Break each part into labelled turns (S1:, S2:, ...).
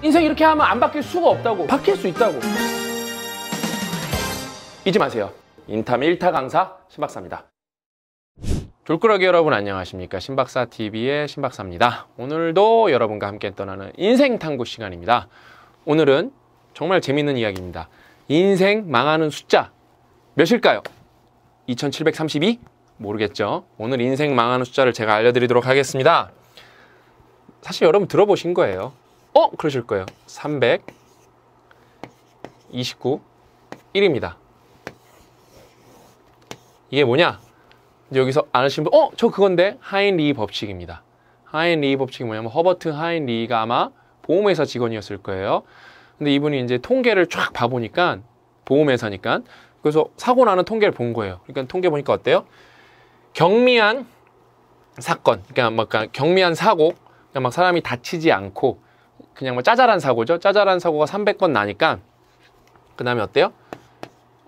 S1: 인생 이렇게 하면 안 바뀔 수가 없다고 바뀔 수 있다고 잊지 마세요 인탐 1타 강사 신박사입니다 졸꾸러기 여러분 안녕하십니까 신박사TV의 신박사입니다 오늘도 여러분과 함께 떠나는 인생 탐구 시간입니다 오늘은 정말 재밌는 이야기입니다 인생 망하는 숫자 몇일까요? 2732? 모르겠죠 오늘 인생 망하는 숫자를 제가 알려드리도록 하겠습니다 사실 여러분 들어보신 거예요 어? 그러실 거예요. 329 1입니다. 이게 뭐냐? 여기서 아시는 분, 어? 저 그건데? 하인리 법칙입니다. 하인리 법칙이 뭐냐면 허버트 하인리가 아마 보험회사 직원이었을 거예요. 근데 이분이 이제 통계를 쫙 봐보니까 보험회사니까 그래서 사고 나는 통계를 본 거예요. 그러니까 통계 보니까 어때요? 경미한 사건, 그러니까 막 그러니까 경미한 사고, 그러니까 막 사람이 다치지 않고 그냥 뭐 짜잘한 사고죠. 짜잘한 사고가 300건 나니까 그 다음에 어때요?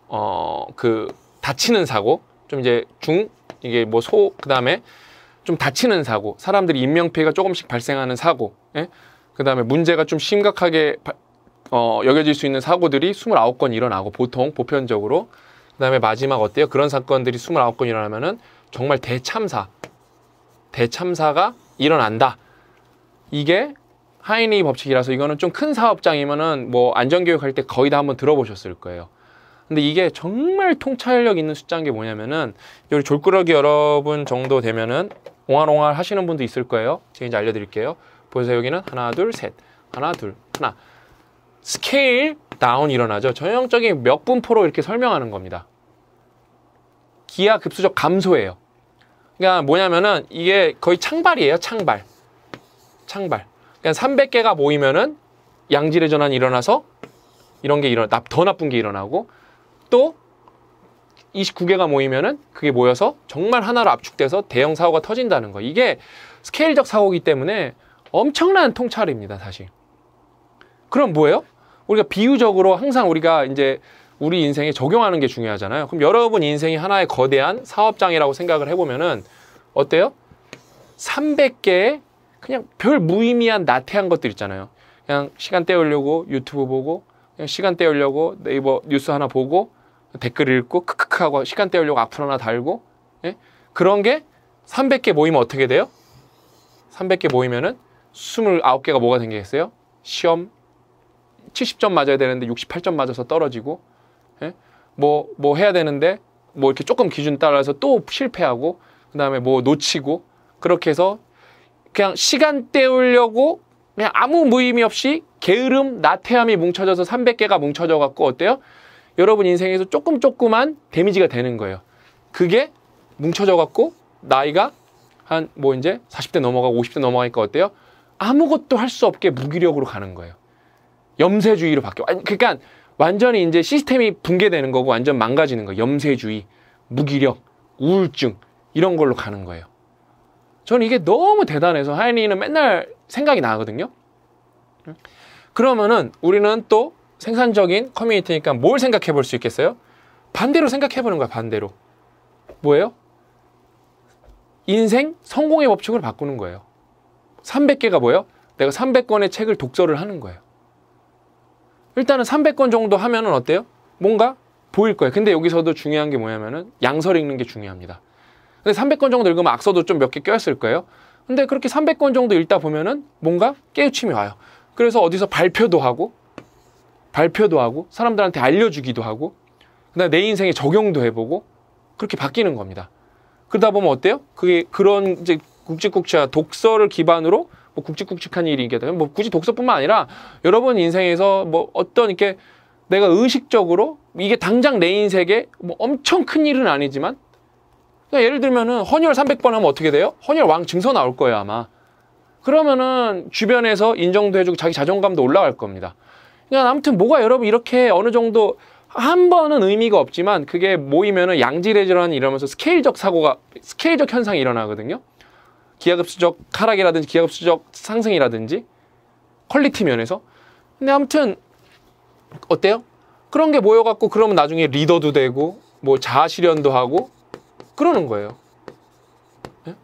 S1: 어, 그 다치는 사고 좀 이제 중 이게 뭐 소그 다음에 좀 다치는 사고 사람들이 인명피해가 조금씩 발생하는 사고 예? 그 다음에 문제가 좀 심각하게 바, 어, 여겨질 수 있는 사고들이 29건 일어나고 보통 보편적으로 그 다음에 마지막 어때요? 그런 사건들이 29건 일어나면은 정말 대참사 대참사가 일어난다 이게 하이니 법칙이라서 이거는 좀 큰 사업장이면은 뭐 안전교육 할때 거의 다 한번 들어보셨을 거예요. 근데 이게 정말 통찰력 있는 숫자인 게 뭐냐면은 여기 졸꾸러기 여러분 정도 되면은 옹알옹알 하시는 분도 있을 거예요. 제가 이제 알려드릴게요. 보세요. 여기는 하나, 둘, 셋. 하나, 둘, 하나. 스케일 다운 일어나죠. 전형적인 몇 분포로 이렇게 설명하는 겁니다. 기하 급수적 감소예요. 그러니까 뭐냐면은 이게 거의 창발이에요. 창발. 창발. 그러니까 300개가 모이면은 양질의 전환이 일어나서 이런 게 일어나 더 나쁜 게 일어나고 또 29개가 모이면은 그게 모여서 정말 하나로 압축돼서 대형 사고가 터진다는 거. 이게 스케일적 사고이기 때문에 엄청난 통찰입니다, 사실. 그럼 뭐예요? 우리가 비유적으로 항상 우리가 이제 우리 인생에 적용하는 게 중요하잖아요. 그럼 여러분 인생이 하나의 거대한 사업장이라고 생각을 해보면은 어때요? 300개의 그냥 별 무의미한 나태한 것들 있잖아요. 그냥 시간 때우려고 유튜브 보고 그냥 시간 때우려고 네이버 뉴스 하나 보고 댓글 읽고 크크크 하고 시간 때우려고 앞으로 하나 달고 예? 그런 게 300개 모이면 어떻게 돼요? 300개 모이면은 29개가 뭐가 생기겠어요? 시험 70점 맞아야 되는데 68점 맞아서 떨어지고 예? 뭐, 뭐 해야 되는데 뭐 이렇게 조금 기준 따라서 또 실패하고 그 다음에 뭐 놓치고 그렇게 해서 그냥 시간 때우려고 그냥 아무 무의미 없이 게으름, 나태함이 뭉쳐져서 300개가 뭉쳐져 갖고 어때요? 여러분 인생에서 조금 조금만 데미지가 되는 거예요. 그게 뭉쳐져 갖고 나이가 한 뭐 이제 40대 넘어가고 50대 넘어가니까 어때요? 아무것도 할 수 없게 무기력으로 가는 거예요. 염세주의로 바뀌어. 그러니까 완전히 이제 시스템이 붕괴되는 거고 완전 망가지는 거예요. 염세주의, 무기력, 우울증 이런 걸로 가는 거예요. 저는 이게 너무 대단해서 하이니는 맨날 생각이 나거든요. 그러면은 우리는 또 생산적인 커뮤니티니까 뭘 생각해 볼 수 있겠어요? 반대로 생각해 보는 거야, 반대로. 뭐예요? 인생 성공의 법칙을 바꾸는 거예요. 300개가 뭐예요? 내가 300권의 책을 독서를 하는 거예요. 일단은 300권 정도 하면은 어때요? 뭔가 보일 거예요. 근데 여기서도 중요한 게 뭐냐면은 양서 읽는 게 중요합니다. 근데 300권 정도 읽으면 악서도 좀 몇 개 껴있을 거예요. 근데 그렇게 300권 정도 읽다 보면은 뭔가 깨우침이 와요. 그래서 어디서 발표도 하고 발표도 하고 사람들한테 알려주기도 하고 그다음 내 인생에 적용도 해보고 그렇게 바뀌는 겁니다. 그러다 보면 어때요? 그게 그런 이제 굵직굵직한 독서를 기반으로 뭐굵직굵직한 일이 있겠다. 뭐 굳이 독서뿐만 아니라 여러분 인생에서 뭐 어떤 이렇게 내가 의식적으로 이게 당장 내 인생에 뭐 엄청 큰 일은 아니지만 그러니까 예를 들면은 헌혈 300번 하면 어떻게 돼요? 헌혈 왕 증서 나올 거예요 아마. 그러면은 주변에서 인정도 해주고 자기 자존감도 올라갈 겁니다. 그러니까 아무튼 뭐가 여러분 이렇게 어느 정도 한 번은 의미가 없지만 그게 모이면은 양질의질환이 일면서 스케일적 사고가 스케일적 현상이 일어나거든요. 기하급수적 하락이라든지 기하급수적 상승이라든지 퀄리티 면에서. 근데 아무튼 어때요? 그런 게 모여갖고 그러면 나중에 리더도 되고 뭐 자아실현도 하고 그러는 거예요. 네? 예? 일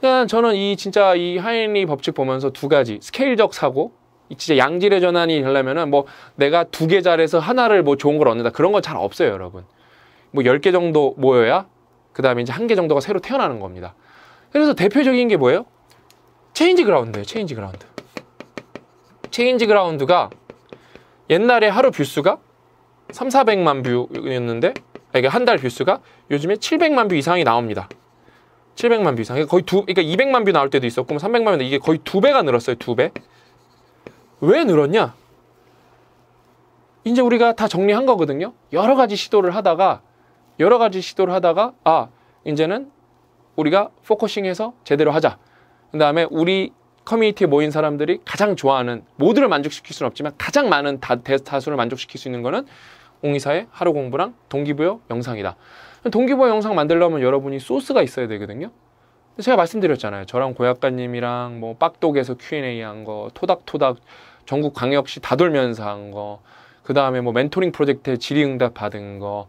S1: 그러니까 저는 이 진짜 이 하인리 법칙 보면서 두 가지 스케일적 사고 진짜 양질의 전환이 되려면은 뭐 내가 두 개 잘해서 하나를 뭐 좋은 걸 얻는다 그런 건 잘 없어요 여러분 뭐 열 개 정도 모여야 그 다음에 이제 한 개 정도가 새로 태어나는 겁니다 그래서 대표적인 게 뭐예요? 체인지 그라운드예요 체인지 그라운드 체인지 그라운드가 옛날에 하루 뷰수가 3, 400만 뷰였는데 그러니까 한달 뷰수가 요즘에 700만 뷰 이상이 나옵니다. 700만 뷰 이상. 거의 두, 그러니까 200만 뷰 나올 때도 있었고, 300만 뷰, 이게 거의 두 배가 늘었어요, 두 배. 왜 늘었냐? 이제 우리가 다 정리한 거거든요. 여러 가지 시도를 하다가, 여러 가지 시도를 하다가, 아, 이제는 우리가 포커싱해서 제대로 하자. 그 다음에 우리 커뮤니티에 모인 사람들이 가장 좋아하는, 모두를 만족시킬 수는 없지만 가장 많은 다, 대다수를 만족시킬 수 있는 거는 옹이사의 하루 공부랑 동기부여 영상이다. 동기부여 영상 만들려면 여러분이 소스가 있어야 되거든요. 제가 말씀드렸잖아요. 저랑 고약가님이랑 뭐 빡독에서 Q&A 한 거, 토닥토닥 전국 광역시 다 돌면서 한 거, 그 다음에 뭐 멘토링 프로젝트에 질의응답 받은 거,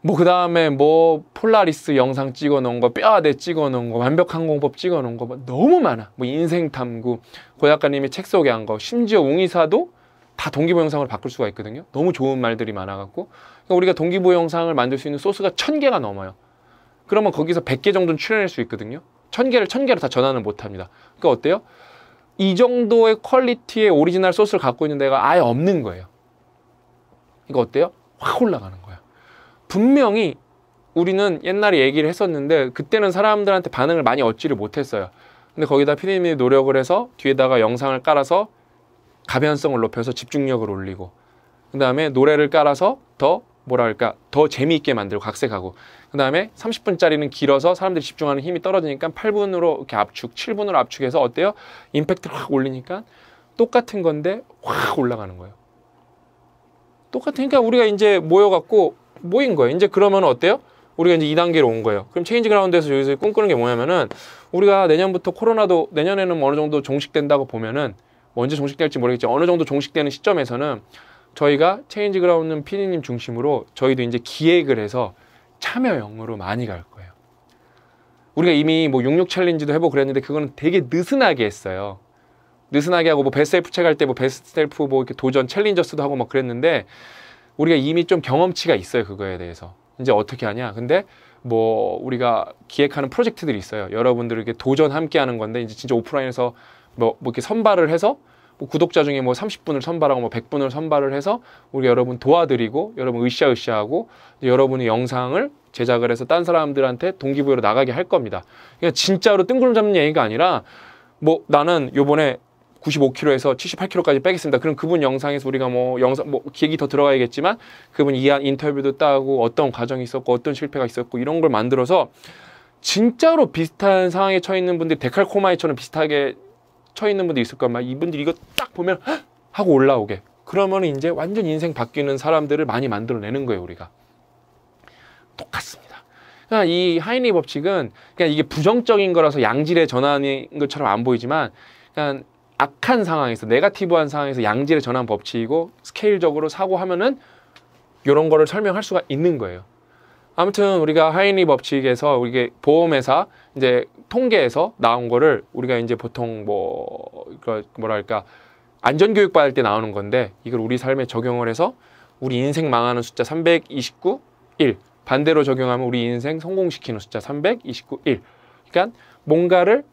S1: 뭐 그 다음에 뭐 폴라리스 영상 찍어 놓은 거, 뼈아대 찍어 놓은 거, 완벽한 공법 찍어 놓은 거, 뭐 너무 많아. 뭐 인생 탐구, 고약가님이 책 소개한 거, 심지어 웅이사도 다 동기부여 영상으로 바꿀 수가 있거든요. 너무 좋은 말들이 많아갖고 그러니까 우리가 동기부여 영상을 만들 수 있는 소스가 천개가 넘어요. 그러면 거기서 1 0 0개 정도는 출연할 수 있거든요. 천개를천개로다 전환을 못합니다. 그러니까 어때요? 이 정도의 퀄리티의 오리지널 소스를 갖고 있는 데가 아예 없는 거예요. 이거 어때요? 확 올라가는 거야. 분명히 우리는 옛날에 얘기를 했었는데 그때는 사람들한테 반응을 많이 얻지를 못했어요. 근데 거기다 피디님이 노력을 해서 뒤에다가 영상을 깔아서 가변성을 높여서 집중력을 올리고 그 다음에 노래를 깔아서 더 뭐랄까 더 재미있게 만들고 각색하고 그 다음에 30분짜리는 길어서 사람들이 집중하는 힘이 떨어지니까 8분으로 이렇게 압축 7분으로 압축해서 어때요? 임팩트를 확 올리니까 똑같은 건데 확 올라가는 거예요 똑같으니까 우리가 이제 모여갖고 모인 거예요 이제 그러면 어때요? 우리가 이제 이단계로온 거예요. 그럼 체인지 그라운드에서 여기서 꿈꾸는 게 뭐냐면은 우리가 내년부터 코로나도 내년에는 뭐 어느 정도 종식된다고 보면은 뭐 언제 종식될지 모르겠지만 어느 정도 종식되는 시점에서는 저희가 체인지 그라운드 피디님 중심으로 저희도 이제 기획을 해서 참여형으로 많이 갈 거예요. 우리가 이미 뭐 66 챌린지도 해보고 그랬는데 그거는 되게 느슨하게 했어요. 느슨하게 하고 뭐 베스트셀프 책 할때뭐 베스트셀프 뭐 이렇게 도전 챌린저스도 하고 막 그랬는데 우리가 이미 좀 경험치가 있어요 그거에 대해서 이제 어떻게 하냐 근데 뭐 우리가 기획하는 프로젝트들이 있어요 여러분들에게 도전 함께 하는 건데 이제 진짜 오프라인에서 뭐, 뭐 이렇게 선발을 해서 뭐 구독자 중에 뭐 30분을 선발하고 뭐 100분을 선발을 해서 우리 여러분 도와드리고 여러분 으쌰으쌰하고 여러분의 영상을 제작을 해서 딴 사람들한테 동기부여로 나가게 할 겁니다. 그러니까 진짜로 뜬구름 잡는 얘기가 아니라 뭐 나는 요번에 95kg에서 78kg까지 빼겠습니다. 그럼 그분 영상에서 우리가 뭐 영상 뭐 기획이 더 들어가야겠지만 그분 이한 인터뷰도 따고 어떤 과정이 있었고 어떤 실패가 있었고 이런 걸 만들어서 진짜로 비슷한 상황에 처해 있는 분들이 데칼코마이처럼 비슷하게 처혀 있는 분들 있을 거야. 이분들이 이거 딱 보면 하고 올라오게. 그러면 이제 완전 인생 바뀌는 사람들을 많이 만들어내는 거예요, 우리가. 똑같습니다. 그러니까 이 하이니 법칙은 그냥 그러니까 이게 부정적인 거라서 양질의 전환인 것처럼 안 보이지만 그냥 그러니까 악한 상황에서 네가티브한 상황에서 양질의 전환 법칙이고 스케일적으로 사고하면은 이런 거를 설명할 수가 있는 거예요. 아무튼 우리가 하이니 법칙에서 이게 보험회사 이제 통계에서 나온 거를 우리가 이제 보통 뭐, 그 뭐랄까, 안전교육 받을 때 나오는 건데 이걸 우리 삶에 적용을 해서 우리 인생 망하는 숫자 329, 1. 반대로 적용하면 우리 인생 성공시키는 숫자 329, 1. 그러니까 뭔가를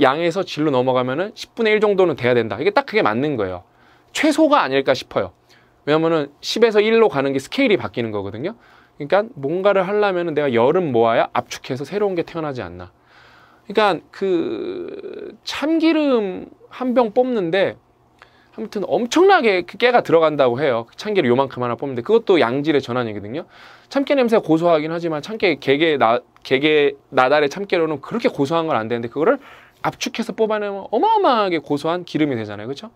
S1: 양에서 질로 넘어가면은 10분의 1 정도는 돼야 된다. 이게 딱 그게 맞는 거예요. 최소가 아닐까 싶어요. 왜냐면은 10에서 1로 가는 게 스케일이 바뀌는 거거든요. 그러니까 뭔가를 하려면 은 내가 열은 모아야 압축해서 새로운 게 태어나지 않나. 그러니까 그 참기름 한 병 뽑는데 아무튼 엄청나게 그 깨가 들어간다고 해요. 그 참기름 요만큼 하나 뽑는데 그것도 양질의 전환이거든요. 참깨 냄새가 고소하긴 하지만 참깨 개개 나 개개 나달의 참깨로는 그렇게 고소한 건 안 되는데 그거를 압축해서 뽑아내면 어마어마하게 고소한 기름이 되잖아요. 그렇죠?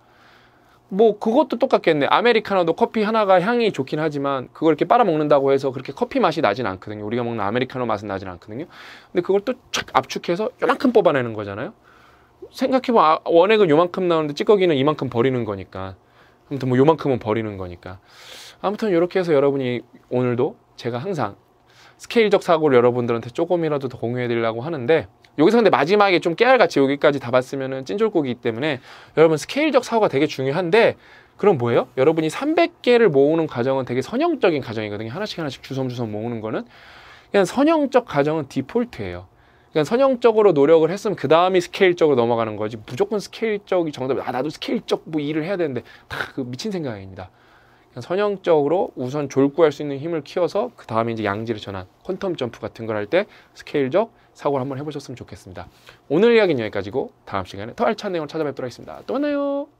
S1: 뭐 그것도 똑같겠네. 아메리카노도 커피 하나가 향이 좋긴 하지만 그걸 이렇게 빨아먹는다고 해서 그렇게 커피 맛이 나진 않거든요. 우리가 먹는 아메리카노 맛은 나진 않거든요. 근데 그걸 또 착 압축해서 요만큼 뽑아내는 거잖아요. 생각해보면 아, 원액은 요만큼 나오는데 찌꺼기는 이만큼 버리는 거니까. 아무튼 뭐 요만큼은 버리는 거니까. 아무튼 이렇게 해서 여러분이 오늘도 제가 항상 스케일적 사고를 여러분들한테 조금이라도 더 공유해 드리려고 하는데 여기서 근데 마지막에 좀 깨알같이 여기까지 다 봤으면 찐졸곡이기 때문에 여러분 스케일적 사고가 되게 중요한데 그럼 뭐예요? 여러분이 300개를 모으는 과정은 되게 선형적인 과정이거든요. 하나씩 하나씩 주섬주섬 모으는 거는 그냥 선형적 과정은 디폴트예요. 그냥 선형적으로 노력을 했으면 그 다음이 스케일적으로 넘어가는 거지 무조건 스케일적이 정답이 아 나도 스케일적 뭐 일을 해야 되는데 다 그 미친 생각입니다. 선형적으로 우선 졸구할 수 있는 힘을 키워서 그 다음에 이제 양질의 전환, 퀀텀 점프 같은 걸 할 때 스케일적 사고를 한번 해보셨으면 좋겠습니다. 오늘 이야기는 여기까지고 다음 시간에 더 알찬 내용을 찾아뵙도록 하겠습니다. 또 만나요.